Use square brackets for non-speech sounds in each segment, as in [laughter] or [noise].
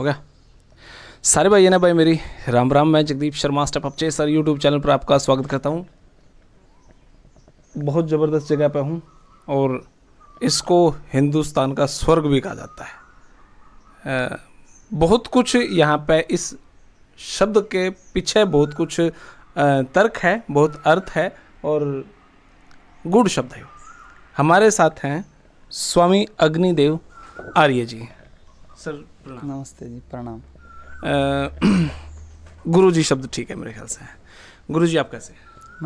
हो गया सारे भाई ना भाई मेरी राम राम मैं जगदीप शर्मा स्टेप अपचे सर यूट्यूब चैनल पर आपका स्वागत करता हूँ बहुत ज़बरदस्त जगह पर हूँ और इसको हिंदुस्तान का स्वर्ग भी कहा जाता है बहुत कुछ यहाँ पे इस शब्द के पीछे बहुत कुछ तर्क है बहुत अर्थ है और गुड शब्द है हमारे साथ हैं स्वामी अग्निदेव आर्य जी सर प्रणाम नमस्ते जी प्रणाम [clears throat] गुरु जी शब्द ठीक है मेरे ख्याल से गुरु जी आप कैसे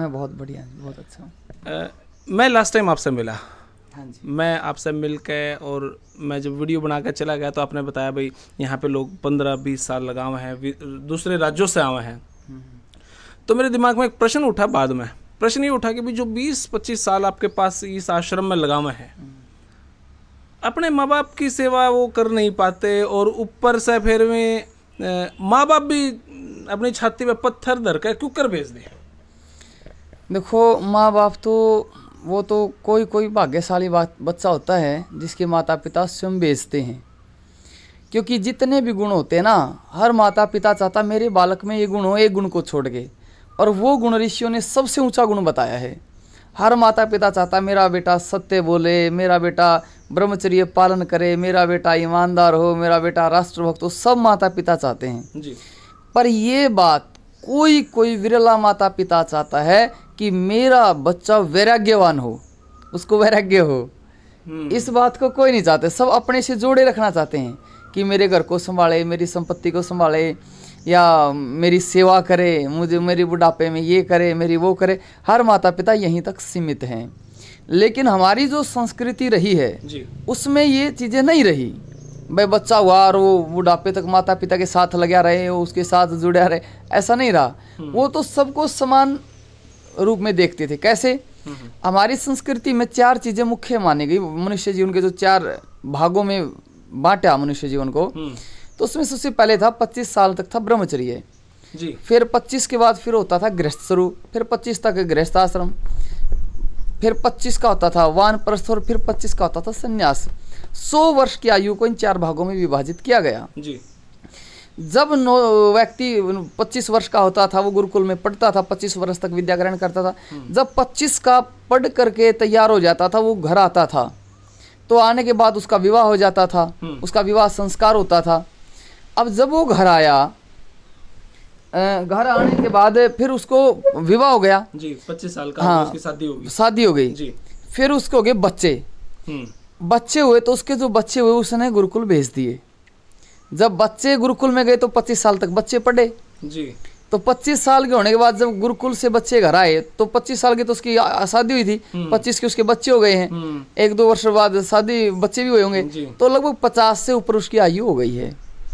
मैं बहुत बढ़िया बहुत अच्छा हूँ मैं लास्ट टाइम आपसे मिला हाँ जी मैं आपसे मिल के और मैं जब वीडियो बना कर चला गया तो आपने बताया भाई यहाँ पे लोग पंद्रह बीस साल लगा हुए हैं दूसरे राज्यों से आए हैं हम्म। तो मेरे दिमाग में एक प्रश्न उठा बाद में प्रश्न ये उठा कि भाई जो बीस पच्चीस साल आपके पास इस आश्रम में लगा हुए हैं हम्म। अपने माँ बाप की सेवा वो कर नहीं पाते और ऊपर से फिर में माँ बाप भी अपनी छाती पे पत्थर धर कर क्यों कर भेज दे देखो माँ बाप तो वो तो कोई कोई भाग्यशाली बात बच्चा होता है जिसके माता पिता स्वयं बेचते हैं क्योंकि जितने भी गुण होते हैं ना हर माता पिता चाहता मेरे बालक में ये गुण हो एक गुण को छोड़ के और वो गुण ऋषियों ने सबसे ऊंचा गुण बताया है हर माता पिता चाहता मेरा बेटा सत्य बोले मेरा बेटा ब्रह्मचर्य पालन करे मेरा बेटा ईमानदार हो मेरा बेटा राष्ट्रभक्त हो सब माता पिता चाहते हैं जी। पर ये बात कोई कोई विरला माता पिता चाहता है कि मेरा बच्चा वैराग्यवान हो उसको वैराग्य हो हम्म। इस बात को कोई नहीं चाहते सब अपने से जोड़े रखना चाहते हैं कि मेरे घर को संभाले मेरी संपत्ति को संभाले या मेरी सेवा करे मुझे मेरी बुढ़ापे में ये करे मेरी वो करे हर माता पिता यहीं तक सीमित हैं लेकिन हमारी जो संस्कृति रही है उसमें ये चीज़ें नहीं रही भाई बच्चा हुआ और वो बुढ़ापे तक माता पिता के साथ लगे रहे उसके साथ जुड़े रहे ऐसा नहीं रहा हम्म। वो तो सबको समान रूप में देखते थे कैसे हम्म, हम्म। हमारी संस्कृति में चार चीजें मुख्य मानी गई मनुष्य जीवन के जो चार भागों में बांटा मनुष्य जीवन को तो उसमें सबसे पहले था पच्चीस साल तक था ब्रह्मचर्य जी फिर पच्चीस के बाद फिर होता था गृहस्थ स्वरूप फिर पच्चीस तक गृहस्थ आश्रम फिर पच्चीस का होता था वान प्रस्थ और फिर पच्चीस का होता था संन्यास सौ वर्ष की आयु को इन चार भागों में विभाजित किया गया जी जब नो व्यक्ति 25 वर्ष का होता था वो गुरुकुल में पढ़ता था 25 वर्ष तक विद्या ग्रहण करता था हम्म। जब 25 का पढ़ करके तैयार हो जाता था वो घर आता था तो आने के बाद उसका विवाह हो जाता था हम्म। उसका विवाह संस्कार होता था अब जब वो घर आया घर आने के बाद फिर उसको विवाह हो गया जी पच्चीस साल का हाँ उसकी शादी हो गई शादी हो गई जी फिर उसके हो गए बच्चे हम्म। बच्चे हुए तो उसके जो बच्चे हुए उसने गुरुकुल भेज दिए जब बच्चे गुरुकुल में गए तो पच्चीस साल तक बच्चे पढ़े जी तो 25 साल के होने के बाद जब गुरुकुल से बच्चे घर आए तो 25 साल की तो उसकी शादी हुई थी 25 हम्म। के उसके बच्चे हो गए हैं हम्म। एक दो वर्ष बाद शादी बच्चे भी हुए होंगे तो लगभग 50 से ऊपर उसकी आयु हो गई है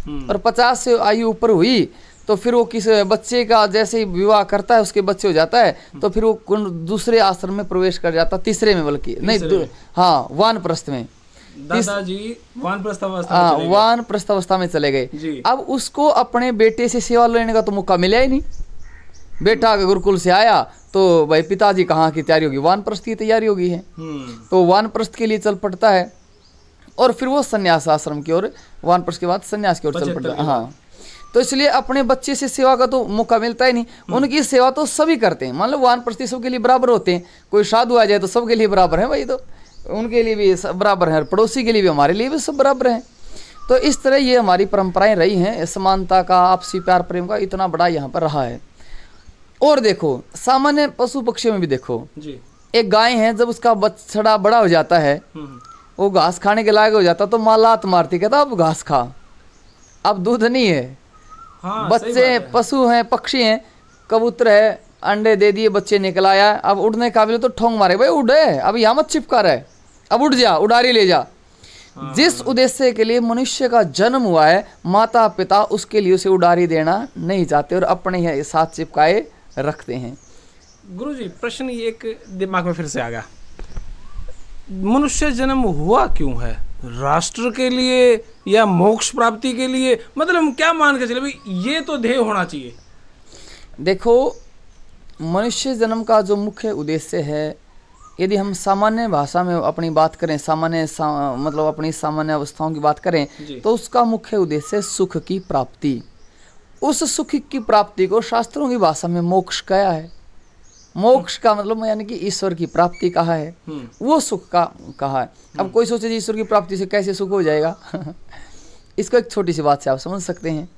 और पचास से आयु ऊपर हुई तो फिर वो किस बच्चे का जैसे ही विवाह करता है उसके बच्चे हो जाता है तो फिर वो दूसरे आश्रम में प्रवेश कर जाता तीसरे में बल्कि नहीं हाँ वान प्रस्थ में दादाजी वान प्रस्थ हाँ, अवस्था में चले गए अब उसको अपने बेटे से सेवा लेने का तो मौका मिला ही नहीं बेटा गुरुकुल से आया तो भाई पिताजी कहाँ की तैयारी होगी वान प्रस्थ की तैयारी होगी है हम्म। तो वान प्रस्थ के लिए चल पड़ता है और फिर वो सन्यास आश्रम की ओर वन के बाद संन्यास की ओर चल पड़ता है हाँ तो इसलिए अपने बच्चे से सेवा का तो मौका मिलता ही नहीं हम्म। उनकी सेवा तो सभी करते हैं मान लो वन प्रति सबके लिए बराबर होते हैं कोई साधु आ जाए तो सबके लिए बराबर है भाई तो उनके लिए भी बराबर है पड़ोसी के लिए भी हमारे लिए भी सब बराबर हैं तो इस तरह ये हमारी परंपराएं रही हैं समानता का आपसी प्यार प्रेम का इतना बड़ा यहाँ पर रहा है और देखो सामान्य पशु पक्षियों में भी देखो जी एक गाय है जब उसका बछड़ा बड़ा हो जाता है हम्म। वो घास खाने के लायक हो जाता तो माँ लात मारती कहता अब घास खा अब दूध नहीं है हाँ, बच्चे है। पशु हैं पक्षी हैं कबूतर है अंडे दे दिए बच्चे निकल आया अब उड़ने काबिल तो ठोंग मारे भाई उड़े अब यहाँ मत चिपका रहे अब उड़ जा उड़ारी ले जा हाँ। जिस उद्देश्य के लिए मनुष्य का जन्म हुआ है माता पिता उसके लिए उसे उड़ारी देना नहीं चाहते और अपने साथ चिपकाए रखते हैं गुरु जी प्रश्न एक दिमाग में फिर से आ गया मनुष्य जन्म हुआ क्यों है राष्ट्र के लिए या मोक्ष प्राप्ति के लिए मतलब हम क्या मान के चले भाई ये तो ध्येय होना चाहिए देखो मनुष्य जन्म का जो मुख्य उद्देश्य है यदि हम सामान्य भाषा में अपनी बात करें सामान्य सा, मतलब अपनी सामान्य अवस्थाओं की बात करें तो उसका मुख्य उद्देश्य सुख की प्राप्ति उस सुख की प्राप्ति को शास्त्रों की भाषा में मोक्ष कहा है मोक्ष का मतलब यानी कि ईश्वर की प्राप्ति कहा है हम्म। वो सुख का कहा है अब हम्म। कोई सोचे ईश्वर की प्राप्ति से कैसे सुख हो जाएगा [laughs] इसको एक छोटी सी बात से आप समझ सकते हैं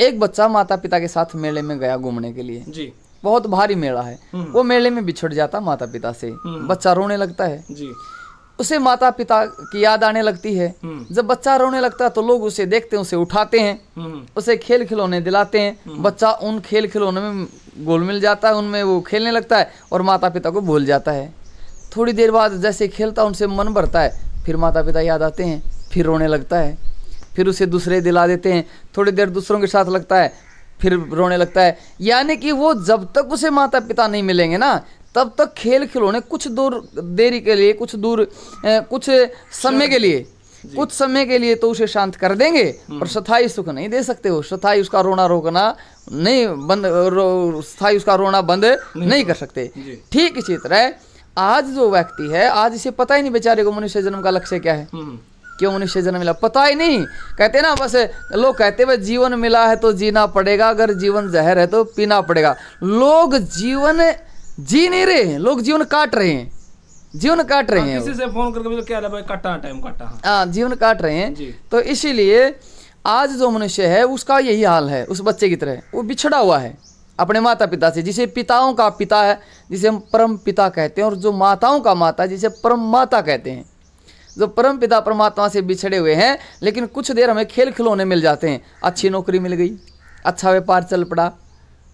एक बच्चा माता पिता के साथ मेले में गया घूमने के लिए जी बहुत भारी मेला है हम्म। वो मेले में बिछड़ जाता माता पिता से बच्चा रोने लगता है जी उसे माता पिता की याद आने लगती है जब बच्चा रोने लगता है तो लोग उसे देखते हैं उसे उठाते हैं उसे खेल खिलौने दिलाते हैं बच्चा उन खेल खिलौने में गोल मिल जाता है उनमें वो खेलने लगता है और माता पिता को भूल जाता है थोड़ी देर बाद जैसे खेलता उनसे मन भरता है फिर माता पिता याद आते हैं फिर रोने लगता है फिर उसे दूसरे दिला देते हैं थोड़ी देर दूसरों के साथ लगता है फिर रोने लगता है यानी कि वो जब तक उसे माता पिता नहीं मिलेंगे ना तब तक खेल खिलौने कुछ दूर देरी के लिए कुछ दूर ए, कुछ समय के लिए कुछ समय के लिए तो उसे शांत कर देंगे और हम्म। स्थाई सुख नहीं दे सकते हो स्थाई उसका रोना रोकना नहीं बंद रो, स्थाई उसका रोना बंद नहीं, नहीं कर सकते ठीक इसी तरह आज जो व्यक्ति है आज इसे पता ही नहीं बेचारे को मनुष्य जन्म का लक्ष्य क्या है हम्म। क्यों मनुष्य जन्म मिला पता ही नहीं कहते ना बस लोग कहते हुए जीवन मिला है तो जीना पड़ेगा अगर जीवन जहर है तो पीना पड़ेगा लोग जीवन जी नहीं रहे हैं लोग जीवन काट रहे हैं जीवन काट रहे हाँ, हैं किसी से फोन करके क्या भाई काटा टाइम काटा हाँ जीवन काट रहे हैं तो इसीलिए आज जो मनुष्य है उसका यही हाल है उस बच्चे की तरह वो बिछड़ा हुआ है अपने माता पिता से जिसे पिताओं का पिता है जिसे हम परम पिता कहते हैं और जो माताओं का माता जिसे परम माता कहते हैं जो परम पिता परमात्मा से बिछड़े हुए हैं लेकिन कुछ देर हमें खेल खिलौने मिल जाते हैं अच्छी नौकरी मिल गई अच्छा व्यापार चल पड़ा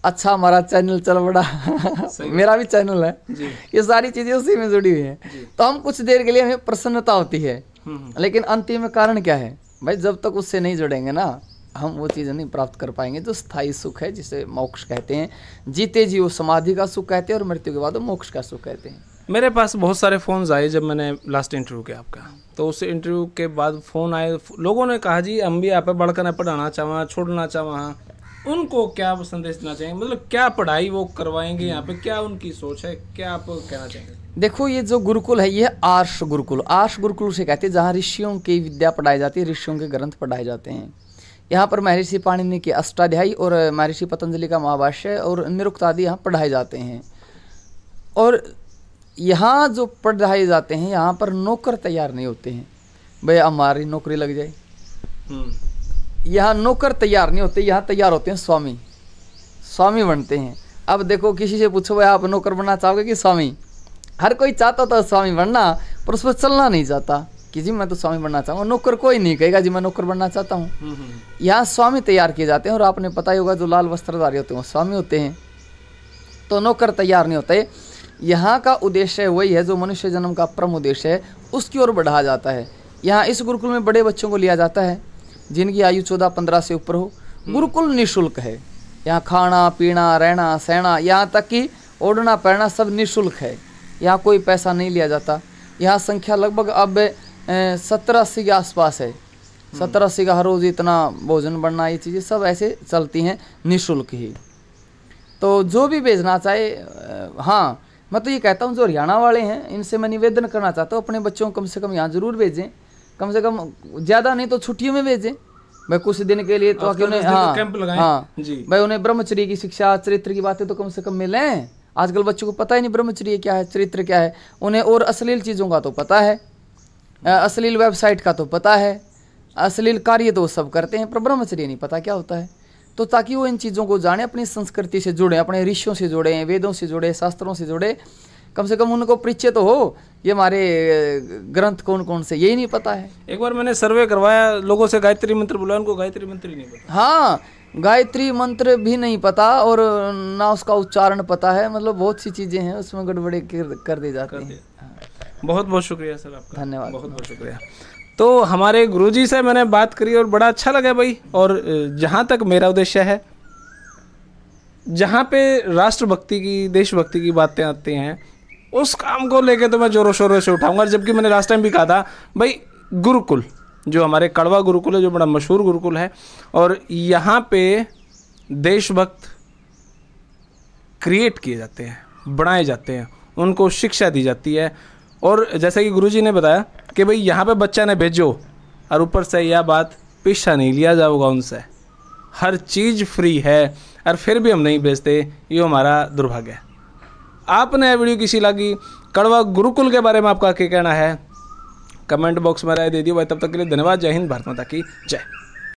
अच्छा हमारा चैनल चल पड़ा मेरा भी चैनल है ये सारी चीजें उसी में जुड़ी हुई है तो हम कुछ देर के लिए हमें प्रसन्नता होती है हम्म, हम्म। लेकिन अंतिम कारण क्या है भाई जब तक उससे नहीं जुड़ेंगे ना हम वो चीज़ें नहीं प्राप्त कर पाएंगे जो स्थायी सुख है जिसे मोक्ष कहते हैं जीते जी वो समाधि का सुख कहते हैं और मृत्यु के बाद वो मोक्ष का सुख कहते हैं मेरे पास बहुत सारे फ़ोन आए जब मैंने लास्ट इंटरव्यू किया आपका तो उस इंटरव्यू के बाद फ़ोन आए लोगों ने कहा जी हम भी यहाँ पर बढ़कर पढ़ाना चाहवा छोड़ना चाहवा उनको क्या संदेश देना चाहेंगे मतलब क्या पढ़ाई वो करवाएंगे यहाँ पे क्या उनकी सोच है क्या आप कहना चाहेंगे देखो ये जो गुरुकुल है ये आर्ष गुरुकुल आर्ष गुरुकुल से कहते हैं जहाँ ऋषियों की विद्या पढ़ाई जाती है ऋषियों के ग्रंथ पढ़ाए जाते हैं यहाँ पर महर्षि पाणिनि के अष्टाध्यायी और महर्षि पतंजलि का महाभाष्य और निरुक्त आदि यहाँ पढ़ाए जाते हैं और यहाँ जो पढ़ाए जाते हैं यहाँ पर नौकर तैयार नहीं होते हैं भैया हमारी नौकरी लग जाए हम्म। यहाँ नौकर तैयार नहीं होते यहाँ तैयार होते हैं स्वामी स्वामी बनते हैं अब देखो किसी से पूछो भाई आप नौकर बनना चाहोगे कि स्वामी हर कोई चाहता था स्वामी बनना पर उस पर चलना नहीं चाहता कि जी मैं तो स्वामी बनना चाहूँगा नौकर कोई नहीं कहेगा जी मैं नौकर बनना चाहता हूँ हम्म, हम्म, हम्म। यहाँ स्वामी तैयार किए जाते हैं और आपने पता ही होगा जो लाल वस्त्रधारी होते हैं वो स्वामी होते हैं तो नौकर तैयार नहीं होते यहाँ का उद्देश्य वही है जो मनुष्य जन्म का परम उद्देश्य है उसकी ओर बढ़ा जाता है यहाँ इस गुरुकुल में बड़े बच्चों को लिया जाता है जिनकी आयु चौदह पंद्रह से ऊपर हो गुरुकुल निःशुल्क है यहाँ खाना पीना रहना सहना यहाँ तक कि ओढ़ना पहनना सब निःशुल्क है यहाँ कोई पैसा नहीं लिया जाता यहाँ संख्या लगभग अब सत्रह अस्सी के आसपास है हम्म। सत्रह अस्सी का हर रोज़ इतना भोजन बनना ये चीज़ें सब ऐसे चलती हैं निःशुल्क ही तो जो भी भेजना चाहे हाँ मैं तो ये कहता हूँ जो हरियाणा वाले हैं इनसे मैं निवेदन करना चाहता हूँ अपने बच्चों को कम से कम यहाँ ज़रूर भेजें कम से कम ज़्यादा नहीं तो छुट्टियों में भेजें भाई कुछ दिन के लिए तो उन्हें तो हाँ कैंप हाँ जी भाई उन्हें ब्रह्मचर्य की शिक्षा चरित्र की बातें तो कम से कम मिलें आजकल बच्चों को पता ही नहीं ब्रह्मचर्य क्या है चरित्र क्या है उन्हें और अश्लील चीज़ों का तो पता है अश्लील वेबसाइट का तो पता है अश्लील कार्य तो वो सब करते हैं पर ब्रह्मचर्य नहीं पता क्या होता है तो ताकि वो इन चीज़ों को जाने अपनी संस्कृति से जुड़े अपने ऋषियों से जुड़े वेदों से जुड़े शास्त्रों से जुड़े कम से कम उनको परिचय तो हो ये हमारे ग्रंथ कौन कौन से यही नहीं पता है एक बार मैंने सर्वे करवाया लोगों से गायत्री मंत्र बुलाया उनको गायत्री मंत्र नहीं पता हाँ गायत्री मंत्र भी नहीं पता और ना उसका उच्चारण पता है मतलब बहुत सी चीज़ें हैं उसमें गड़बड़े कर, कर दी जाती हैं बहुत बहुत शुक्रिया सर आपका धन्यवाद बहुत बहुत शुक्रिया तो हमारे गुरुजी से मैंने बात करी और बड़ा अच्छा लगा भाई और जहाँ तक मेरा उद्देश्य है जहाँ पे राष्ट्रभक्ति की देशभक्ति की बातें आती हैं उस काम को लेके तो मैं जोरों शोरों से उठाऊंगा जबकि मैंने लास्ट टाइम भी कहा था भाई गुरुकुल जो हमारे कड़वा गुरुकुल है जो बड़ा मशहूर गुरुकुल है और यहाँ पे देशभक्त क्रिएट किए जाते हैं बनाए जाते हैं उनको शिक्षा दी जाती है और जैसा कि गुरुजी ने बताया कि भाई यहाँ पे बच्चा ने भेजो और ऊपर से यह बात पीछा नहीं लिया जाओगा उनसे हर चीज़ फ्री है और फिर भी हम नहीं भेजते ये हमारा दुर्भाग्य है आपने यह वीडियो किसी लगी कड़वा गुरुकुल के बारे में आपका क्या कहना है कमेंट बॉक्स में राय दे दी भाई तब तक के लिए धन्यवाद जय हिंद भारत माता की जय